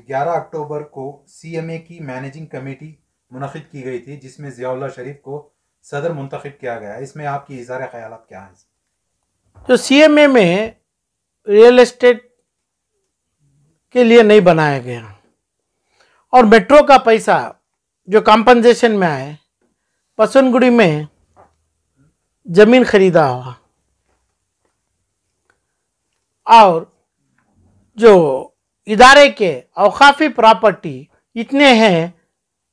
ग्यारह अक्टूबर को C M A की मैनेजिंग कमेटी मुनद की गई थी जिसमें ज़ियाल्ला शरीफ को सदर मुंतखब किया गया इसमें आपकी इजार ख्याल क्या हैं तो ए में रियल इस्टेट के लिए नहीं बनाया गया और मेट्रो का पैसा जो कॉम्पनसेशन में आए पसनगुड़ी में जमीन खरीदा हुआ और जो इदारे के अवकाफी प्रॉपर्टी इतने हैं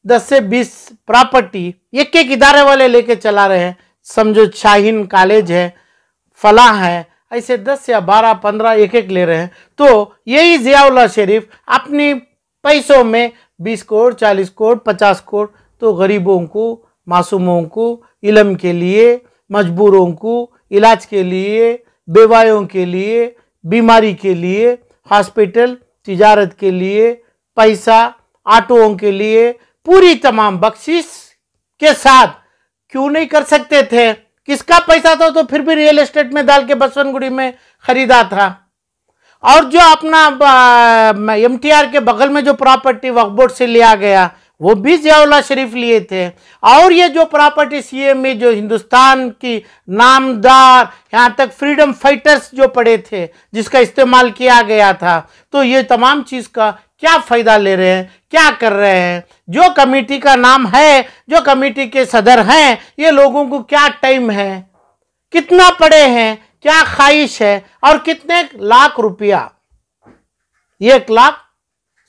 दस से बीस प्रॉपर्टी एक एक इदारे वाले लेके चला रहे हैं समझो शाहीन कॉलेज है फला है ऐसे दस या बारह पंद्रह एक एक ले रहे हैं तो यही जियाउल्ला शरीफ अपनी पैसों में बीस करोड़ चालीस करोड़ पचास करोड़ तो गरीबों को मासूमों को इलम के लिए मजबूरों को इलाज के लिए बेवायों के लिए बीमारी के लिए हॉस्पिटल तिजारत के लिए पैसा ऑटोओं के लिए पूरी तमाम बख्शिश के साथ क्यों नहीं कर सकते थे किसका पैसा था तो फिर भी रियल एस्टेट में डाल के बसवनगुड़ी में खरीदा था और जो अपना एमटीआर के बगल में जो प्रॉपर्टी वकबोर्ड बोर्ड से लिया गया वो भी जयाउल्ला शरीफ लिए थे और ये जो प्रॉपर्टी सीएम में e, जो हिंदुस्तान की नामदार यहाँ तक फ्रीडम फाइटर्स जो पड़े थे जिसका इस्तेमाल किया गया था तो ये तमाम चीज़ का क्या फ़ायदा ले रहे हैं क्या कर रहे हैं जो कमेटी का नाम है जो कमेटी के सदर हैं ये लोगों को क्या टाइम है कितना पड़े हैं क्या ख्वाहिश है और कितने लाख रुपया एक लाख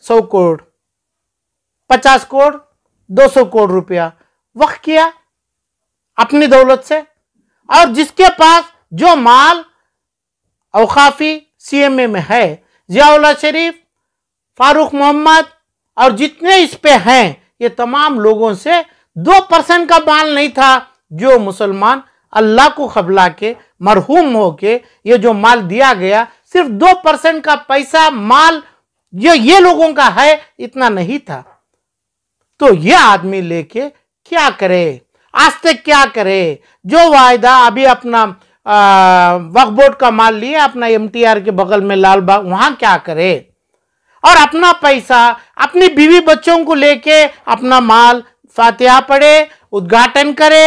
सौ करोड़ पचास करोड़ दो सौ करोड़ रुपया वक्त किया अपनी दौलत से और जिसके पास जो माल अवकाफी सीएमए में है जियाला शरीफ फारूक मोहम्मद और जितने इस पे हैं ये तमाम लोगों से दो परसेंट का माल नहीं था जो मुसलमान अल्लाह को खबला के मरहूम हो के ये जो माल दिया गया सिर्फ दो परसेंट का पैसा माल जो ये लोगों का है इतना नहीं था तो ये आदमी लेके क्या करे आज तक क्या करे जो वायदा अभी अपना वक्फ बोर्ड का माल लिए अपना एमटीआर के बगल में लाल बाग वहां क्या करे और अपना पैसा अपनी बीवी बच्चों को लेके अपना माल फातिहा पढ़े उद्घाटन करे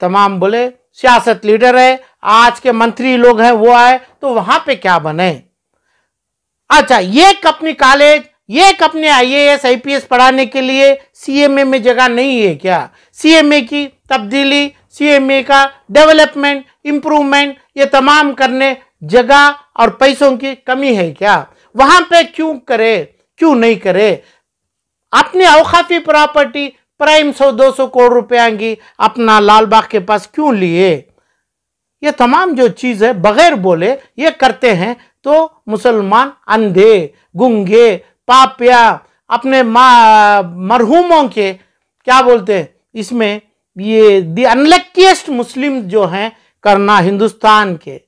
तमाम बोले सियासत लीडर है आज के मंत्री लोग हैं वो आए तो वहां पे क्या बने अच्छा ये अपनी कॉलेज ये एक अपने आईएएस आईपीएस पढ़ाने के लिए सीएमए में जगह नहीं है क्या सीएमए की तब्दीली सीएमए का डेवलपमेंट इम्प्रूवमेंट ये तमाम करने जगह और पैसों की कमी है क्या वहां पे क्यों करे क्यों नहीं करे अपने अवकाफी प्रॉपर्टी प्राइम सौ दो सौ करोड़ रुपया की अपना लाल बाग के पास क्यों लिए ये तमाम जो चीज है बगैर बोले ये करते हैं तो मुसलमान अंधे गुंगे पाप या अपने मरहूमों के क्या बोलते हैं इसमें ये दी अनलक्कीस्ट मुस्लिम जो हैं करना हिंदुस्तान के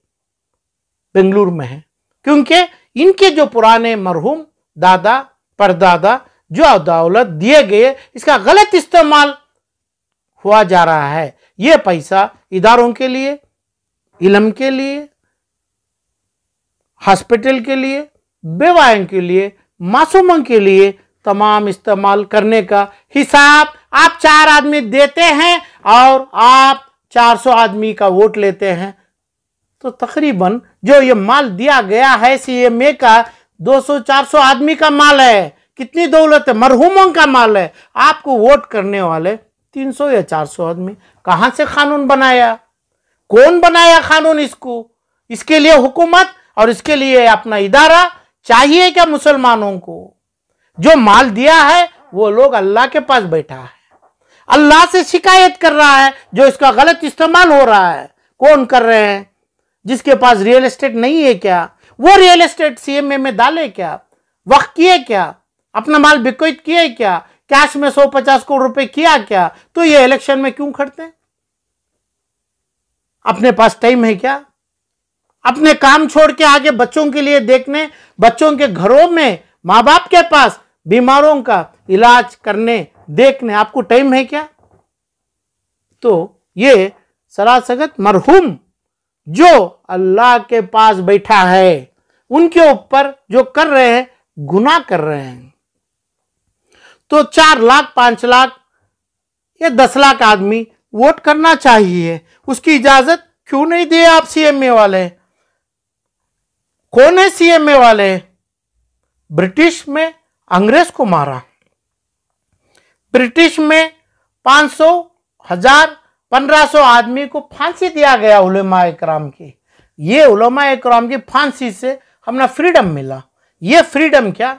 बेंगलुरु में है क्योंकि इनके जो पुराने मरहूम दादा परदादा जो दौलत दिए गए इसका गलत इस्तेमाल हुआ जा रहा है ये पैसा इदारों के लिए इलम के लिए हॉस्पिटल के लिए बेवाओं के लिए मासूमों के लिए तमाम इस्तेमाल करने का हिसाब आप चार आदमी देते हैं और आप 400 आदमी का वोट लेते हैं तो तकरीबन जो ये माल दिया गया है सीएमए का 200-400 आदमी का माल है कितनी दौलत है मरहूमों का माल है आपको वोट करने वाले 300 या 400 आदमी कहां से कानून बनाया कौन बनाया कानून इसको इसके लिए हुकूमत और इसके लिए अपना इदारा चाहिए क्या मुसलमानों को जो माल दिया है वो लोग अल्लाह के पास बैठा है अल्लाह से शिकायत कर रहा है जो इसका गलत इस्तेमाल हो रहा है कौन कर रहे हैं जिसके पास रियल एस्टेट नहीं है क्या वो रियल एस्टेट सीएमए में डाले क्या वक्त किए क्या अपना माल बिकोत किए क्या कैश में सौ पचास करोड़ रुपए किया क्या तो ये इलेक्शन में क्यों खड़ते हैं अपने पास टाइम है क्या अपने काम छोड़ के आगे बच्चों के लिए देखने बच्चों के घरों में माँ बाप के पास बीमारों का इलाज करने देखने आपको टाइम है क्या तो ये सरासगत मरहूम जो अल्लाह के पास बैठा है उनके ऊपर जो कर रहे हैं गुना कर रहे हैं तो चार लाख पांच लाख या दस लाख आदमी वोट करना चाहिए उसकी इजाजत क्यों नहीं दिए आप सीएमए वाले कौन है सीएमए वाले ब्रिटिश में अंग्रेज को मारा ब्रिटिश में 500 हजार 1500 आदमी को फांसी दिया गया उलमा इक्राम की ये उलमा इक्राम की फांसी से हमने फ्रीडम मिला ये फ्रीडम क्या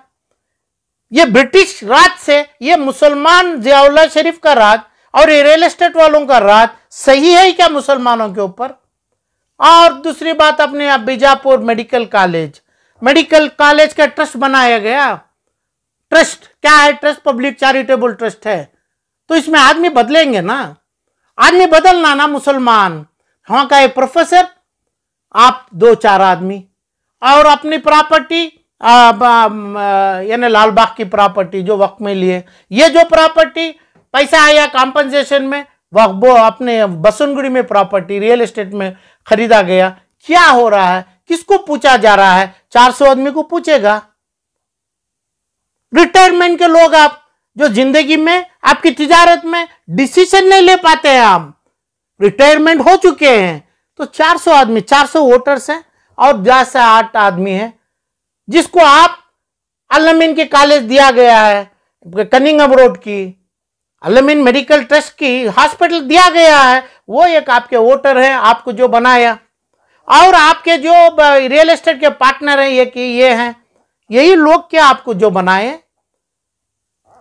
ये ब्रिटिश राज से ये मुसलमान जियाउल्ला शरीफ का राज और ये रियल एस्टेट वालों का राज सही है क्या मुसलमानों के ऊपर और दूसरी बात अपने Bijapur medical college medical college का ट्रस्ट बनाया गया ट्रस्ट क्या है ट्रस्ट पब्लिक चैरिटेबल ट्रस्ट है तो इसमें आदमी बदलेंगे ना आदमी बदलना ना मुसलमान वहां का एक प्रोफेसर आप दो चार आदमी और अपनी प्रॉपर्टी यानी लाल बाग की प्रॉपर्टी जो वक्त में लिए ये जो प्रॉपर्टी पैसा आया कॉम्पनसेशन में वह वो अपने बसुनगुड़ी में प्रॉपर्टी रियल एस्टेट में खरीदा गया क्या हो रहा है किसको पूछा जा रहा है 400 आदमी को पूछेगा रिटायरमेंट के लोग आप जो जिंदगी में आपकी तिजारत में डिसीजन नहीं ले पाते हैं आप रिटायरमेंट हो चुके हैं तो 400 आदमी 400 वोटर्स हैं और दस से आठ आदमी हैं जिसको आप अलमिन के कॉलेज दिया गया है कनिंगम रोड की अलमिन मेडिकल ट्रस्ट की हॉस्पिटल दिया गया है वो एक आपके वोटर हैं आपको जो बनाया और आपके जो रियल एस्टेट के पार्टनर हैं ये कि ये हैं यही लोग क्या आपको जो बनाए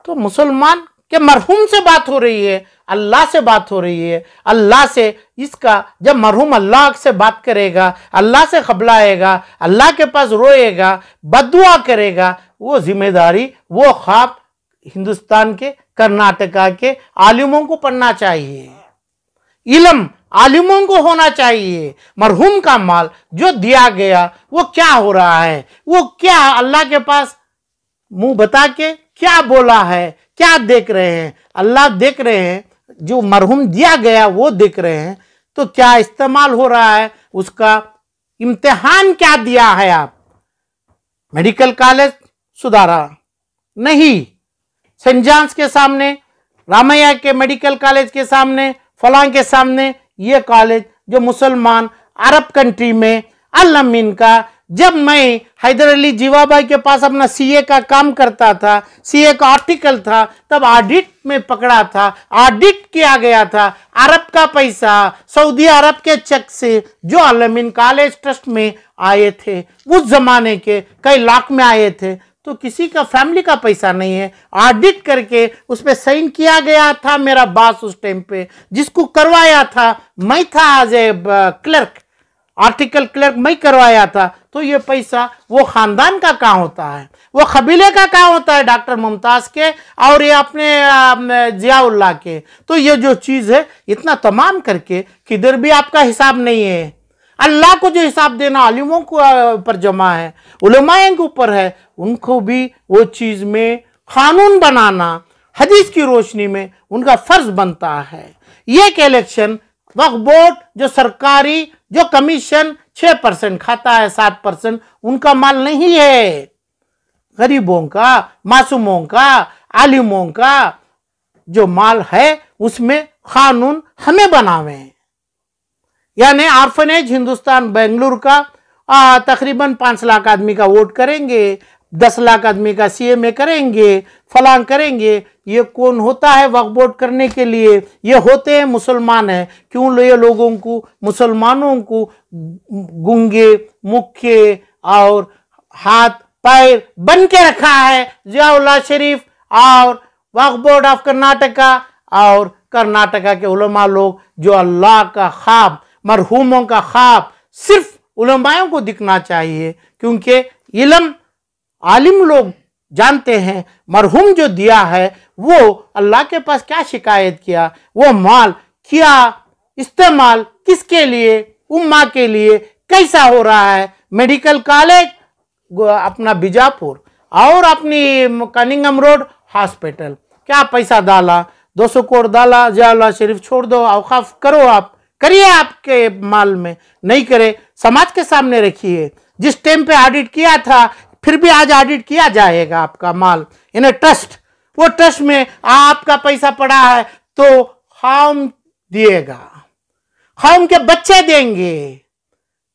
तो मुसलमान के मरहूम से बात हो रही है अल्लाह से बात हो रही है अल्लाह से इसका जब मरहूम अल्लाह से बात करेगा अल्लाह से खबलाएगा अल्लाह के पास रोएगा बदुआ करेगा वो जिम्मेदारी वो ख्वाब हिंदुस्तान के कर्नाटका के आलिमों को पढ़ना चाहिए इलम आलिमों को होना चाहिए मरहूम का माल जो दिया गया वो क्या हो रहा है वो क्या अल्लाह के पास मुंह बता के क्या बोला है क्या देख रहे हैं अल्लाह देख रहे हैं जो मरहूम दिया गया वो देख रहे हैं तो क्या इस्तेमाल हो रहा है उसका इम्तिहान क्या दिया है आप मेडिकल कॉलेज सुधारा नहीं सेंट जॉन्स के सामने रामैया के मेडिकल कॉलेज के सामने फलांग के सामने ये कॉलेज जो मुसलमान अरब कंट्री में अलमिन का जब मैं हैदर अली जीवाबाई के पास अपना सीए का काम करता था सीए का आर्टिकल था तब ऑडिट में पकड़ा था ऑडिट किया गया था अरब का पैसा सऊदी अरब के चेक से जो अलमिन कॉलेज ट्रस्ट में आए थे उस जमाने के कई लाख में आए थे तो किसी का फैमिली का पैसा नहीं है ऑडिट करके उस पर साइन किया गया था मेरा बास उस टाइम पे जिसको करवाया था मैं था as a clerk article clerk मैं करवाया था तो ये पैसा वो खानदान का कहाँ होता है वो कबीले का कहाँ होता है डॉक्टर मुमताज़ के और ये अपने um, जियाउल्ला के तो ये जो चीज़ है इतना तमाम करके किधर भी आपका हिसाब नहीं है अल्लाह को जो हिसाब देना आलिमों को पर जमा है उलमाएं के ऊपर है उनको भी वो चीज़ में कानून बनाना हदीस की रोशनी में उनका फ़र्ज बनता है ये एक इलेक्शन वक्फ बोर्ड जो सरकारी जो कमीशन छः परसेंट खाता है सात परसेंट उनका माल नहीं है गरीबों का मासूमों का आलिमों का जो माल है उसमें कानून हमें बनावे यानी आर्फनेज हिंदुस्तान बेंगलुरु का तकरीबन पाँच लाख आदमी का वोट करेंगे दस लाख आदमी का सी में करेंगे फलांग करेंगे ये कौन होता है वक्त वोट करने के लिए ये होते हैं मुसलमान हैं क्यों ये लोगों को मुसलमानों को गुंगे मुखे और हाथ पैर बन के रखा है जियाउल्ला शरीफ और वक्फ बोर्ड ऑफ कर्नाटका और कर्नाटका के उलमा लोग जो अल्लाह का ख्वाब मरहूमों का ख्वाब सिर्फ उलमाओं को दिखना चाहिए क्योंकि इलम आलिम लोग जानते हैं मरहूम जो दिया है वो अल्लाह के पास क्या शिकायत किया वो माल किया इस्तेमाल किसके लिए उम्मा के लिए कैसा हो रहा है मेडिकल कॉलेज अपना बीजापुर और अपनी कनिंगम रोड हॉस्पिटल क्या पैसा डाला दो सौ करोड़ डाला जयाला शरीफ छोड़ दो अवकाफ करो आप करिए आपके माल में नहीं करे समाज के सामने रखिए जिस टाइम पे ऑडिट किया था फिर भी आज ऑडिट किया जाएगा आपका माल यानी ट्रस्ट वो ट्रस्ट में आपका पैसा पड़ा है तो हम दिएगा हम के बच्चे देंगे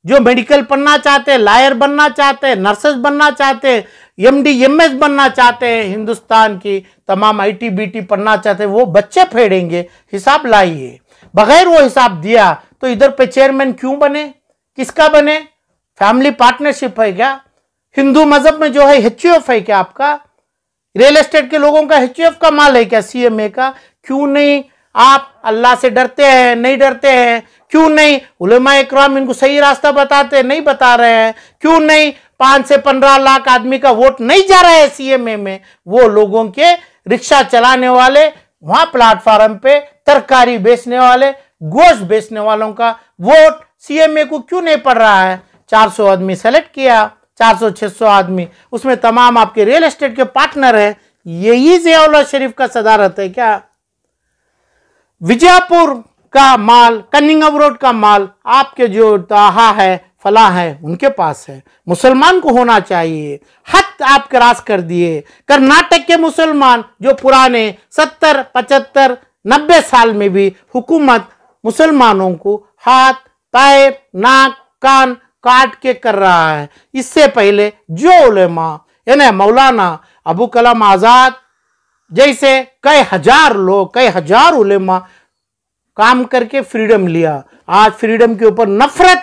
जो मेडिकल पढ़ना चाहते हैं लायर बनना चाहते हैं नर्सेस बनना चाहते हैं एम डी एम एस बनना चाहते हैं हिंदुस्तान की तमाम आई टी बी टी पढ़ना चाहते हैं वो बच्चे फेड़ेंगे हिसाब लाइए बगैर वो हिसाब दिया तो इधर पे चेयरमैन क्यों बने किसका बने फैमिली पार्टनरशिप है क्या हिंदू मजहब में जो है एच है क्या आपका रियल एस्टेट के लोगों का एच का माल है क्या सीएमए का क्यों नहीं आप अल्लाह से डरते हैं नहीं डरते हैं क्यों नहीं उलमा इक्राम इनको सही रास्ता बताते हैं नहीं बता रहे हैं क्यों नहीं पांच से पंद्रह लाख आदमी का वोट नहीं जा रहा है सीएमए में वो लोगों के रिक्शा चलाने वाले वहां प्लेटफॉर्म पे तरकारी बेचने वाले गोश्त बेचने वालों का वोट सीएमए को क्यों नहीं पड़ रहा है 400 आदमी सेलेक्ट किया 400-600 आदमी उसमें तमाम आपके रियल एस्टेट के पार्टनर है यही जियाउल्ला शरीफ का सदारत है क्या विजयपुर का माल कन्निंगम रोड का माल आपके जो ताहा है फला है उनके पास है मुसलमान को होना चाहिए हद आप क्रॉस कर दिए कर्नाटक के मुसलमान जो पुराने सत्तर पचहत्तर नब्बे साल में भी हुकूमत मुसलमानों को हाथ पैर नाक कान काट के कर रहा है इससे पहले जो उलेमा यानी मौलाना अबू कलाम आज़ाद जैसे कई हजार लोग कई हजार उलेमा काम करके फ्रीडम लिया आज फ्रीडम के ऊपर नफरत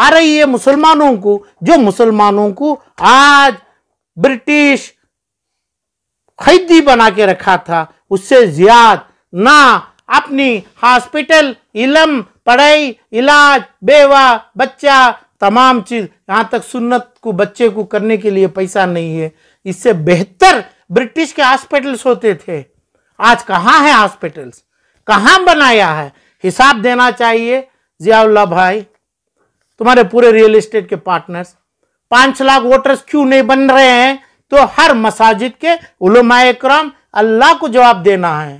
आ रही है मुसलमानों को जो मुसलमानों को आज ब्रिटिश खैदी बना के रखा था उससे ज्यादा ना अपनी हॉस्पिटल इलम पढ़ाई इलाज बेवा बच्चा तमाम चीज यहाँ तक सुन्नत को बच्चे को करने के लिए पैसा नहीं है इससे बेहतर ब्रिटिश के हॉस्पिटल्स होते थे आज कहाँ है हॉस्पिटल्स कहाँ बनाया है हिसाब देना चाहिए जियाउल्ला भाई तुम्हारे पूरे रियल एस्टेट के पार्टनर्स पांच लाख वोटर्स क्यों नहीं बन रहे हैं तो हर मसाजिद के उलमाए कराम अल्लाह को जवाब देना है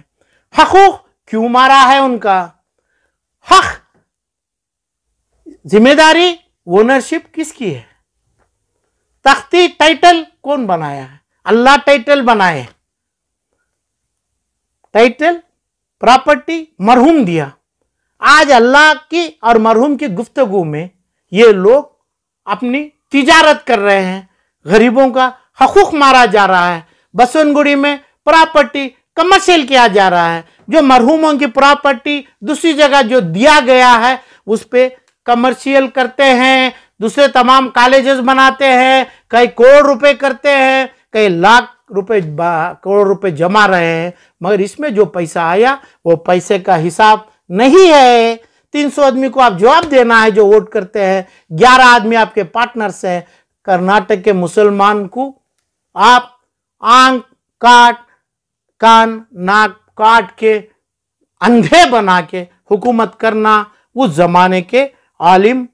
हकूक क्यों मारा है उनका हक जिम्मेदारी ओनरशिप किसकी है तख्ती टाइटल कौन बनाया है अल्लाह टाइटल बनाए टाइटल प्रॉपर्टी मरहूम दिया आज अल्लाह की और मरहूम की गुफ्तगु में ये लोग अपनी तिजारत कर रहे हैं गरीबों का हकूक मारा जा रहा है बसवनगुड़ी में प्रॉपर्टी कमर्शियल किया जा रहा है जो मरहूमों की प्रॉपर्टी दूसरी जगह जो दिया गया है उस पर कमर्शियल करते हैं दूसरे तमाम कॉलेजेस बनाते हैं कई करोड़ रुपए करते हैं कई लाख रुपए करोड़ रुपए जमा रहे हैं मगर इसमें जो पैसा आया वो पैसे का हिसाब नहीं है 300 आदमी को आप जवाब देना है जो वोट करते हैं 11 आदमी आपके पार्टनर्स हैं कर्नाटक के मुसलमान को आप आंख काट कान नाक काट के अंधे बना के हुकूमत करना उस जमाने के आलिम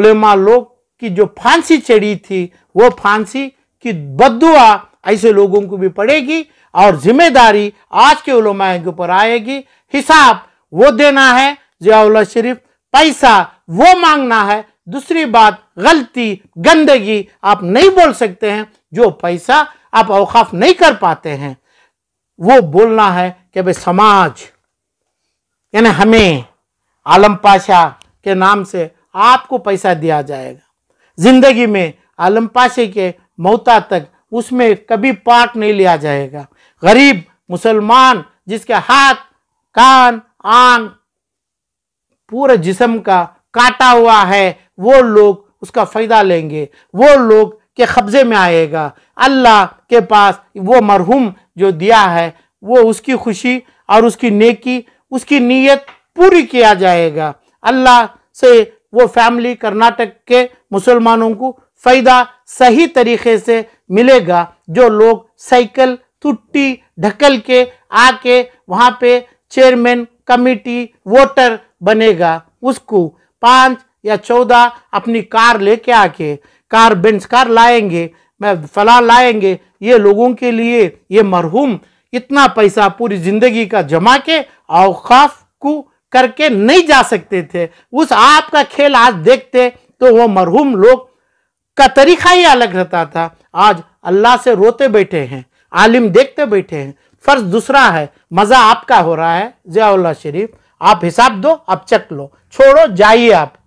उलेमा लोग की जो फांसी चढ़ी थी वो फांसी की बदुआ ऐसे लोगों को भी पड़ेगी और जिम्मेदारी आज के उलमाए के ऊपर आएगी हिसाब वो देना है जियाउल्ला शरीफ पैसा वो मांगना है दूसरी बात गलती गंदगी आप नहीं बोल सकते हैं जो पैसा आप अवकाफ नहीं कर पाते हैं वो बोलना है कि भाई समाज यानी हमें आलम पाशा के नाम से आपको पैसा दिया जाएगा जिंदगी में आलम पाशे के मौता तक उसमें कभी पार्ट नहीं लिया जाएगा गरीब मुसलमान जिसके हाथ कान आंग पूरे जिसम का काटा हुआ है वो लोग उसका फ़ायदा लेंगे वो लोग के कब्ज़े में आएगा अल्लाह के पास वो मरहूम जो दिया है वो उसकी खुशी और उसकी नेकी उसकी नीयत पूरी किया जाएगा अल्लाह से वो फैमिली कर्नाटक के मुसलमानों को फ़ायदा सही तरीके से मिलेगा जो लोग साइकिल तुट्टी ढकल के आके वहाँ पे चेयरमैन कमिटी वोटर बनेगा उसको पाँच या चौदह अपनी कार लेके आके कार बेंच कार लाएंगे मैं फला लाएंगे ये लोगों के लिए ये मरहूम इतना पैसा पूरी जिंदगी का जमा के अवकाफ को करके नहीं जा सकते थे उस आपका खेल आज देखते तो वो मरहूम लोग का तरीका ही अलग रहता था आज अल्लाह से रोते बैठे हैं आलिम देखते बैठे हैं फर्ज दूसरा है मज़ा आपका हो रहा है जयाउल्ला शरीफ आप हिसाब दो आप चक लो छोड़ो जाइए आप